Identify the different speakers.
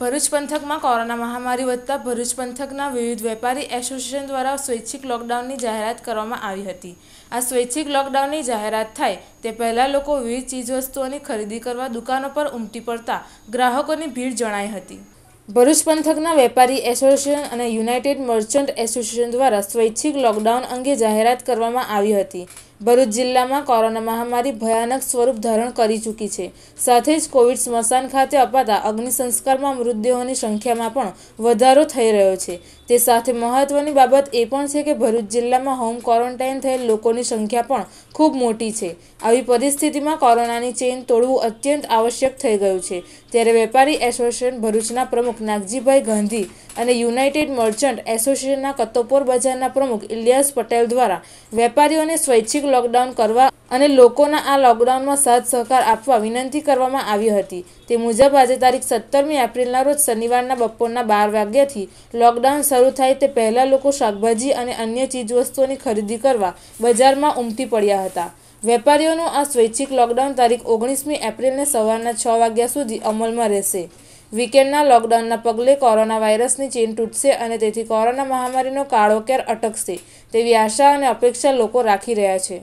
Speaker 1: ભરૂચ પંથકમાં કોરોના મહામારી વધતા ભરૂચ પંથકના વિવિધ વેપારી એસોસિએશન દ્વારા સ્વૈચ્છિક લોકડાઉનની જાહેરાત કરવામાં આવી હતી આ સ્વૈચ્છિક લોકડાઉનની જાહેરાત થાય તે પહેલાં લોકો વિવિધ ચીજવસ્તુઓની ખરીદી કરવા દુકાનો પર ઉમટી પડતા ગ્રાહકોની ભીડ જણાઈ હતી ભરૂચ પંથકના વેપારી એસોસિએશન અને યુનાઇટેડ મર્ચન્ટ એસોસિએશન દ્વારા સ્વૈચ્છિક લોકડાઉન અંગે જાહેરાત કરવામાં આવી હતી ભરૂચ જિલ્લામાં કોરોના મહામારી ભયાનક સ્વરૂપ ધારણ કરી ચૂકી છે સાથે જ કોવિડ સ્મશાન ખાતે અપાતા અગ્નિસંસ્કારમાં મૃતદેહોની સંખ્યામાં પણ વધારો થઈ રહ્યો છે તે સાથે મહત્વની બાબત એ પણ છે કે ભરૂચ જિલ્લામાં હોમ ક્વોરન્ટાઇન થયેલ લોકોની સંખ્યા પણ ખૂબ મોટી છે આવી પરિસ્થિતિમાં કોરોનાની ચેઇન તોડવું અત્યંત આવશ્યક થઈ ગયું છે ત્યારે વેપારી એસોસિએશન ભરૂચના પ્રમુખ નાગજીભાઈ ગાંધી અને યુનાઇટેડ મર્ચન્ટ એસોસિએશનના કત્તોપોર બજારના પ્રમુખ ઇલિયાસ પટેલ દ્વારા વેપારીઓને સ્વૈચ્છિક લોકડાઉન કરવા અને લોકોના આ લોકડાઉનમાં સાથ સહકાર આપવા વિનંતી કરવામાં આવી હતી તે મુજબ આજે તારીખ સત્તરમી એપ્રિલના રોજ શનિવારના બપોરના બાર વાગ્યાથી લોકડાઉન શરૂ થાય તે પહેલાં લોકો શાકભાજી અને અન્ય ચીજવસ્તુઓની ખરીદી કરવા બજારમાં ઉમટી પડ્યા હતા વેપારીઓનું આ સ્વૈચ્છિક લોકડાઉન તારીખ ઓગણીસમી એપ્રિલને સવારના છ વાગ્યા સુધી અમલમાં રહેશે વીકેન્ડના લોકડાઉનના પગલે કોરોના વાયરસની ચેન તૂટશે અને તેથી કોરોના મહામારીનો કાળો કેર અટકશે તેવી આશા અને અપેક્ષા લોકો રાખી રહ્યા છે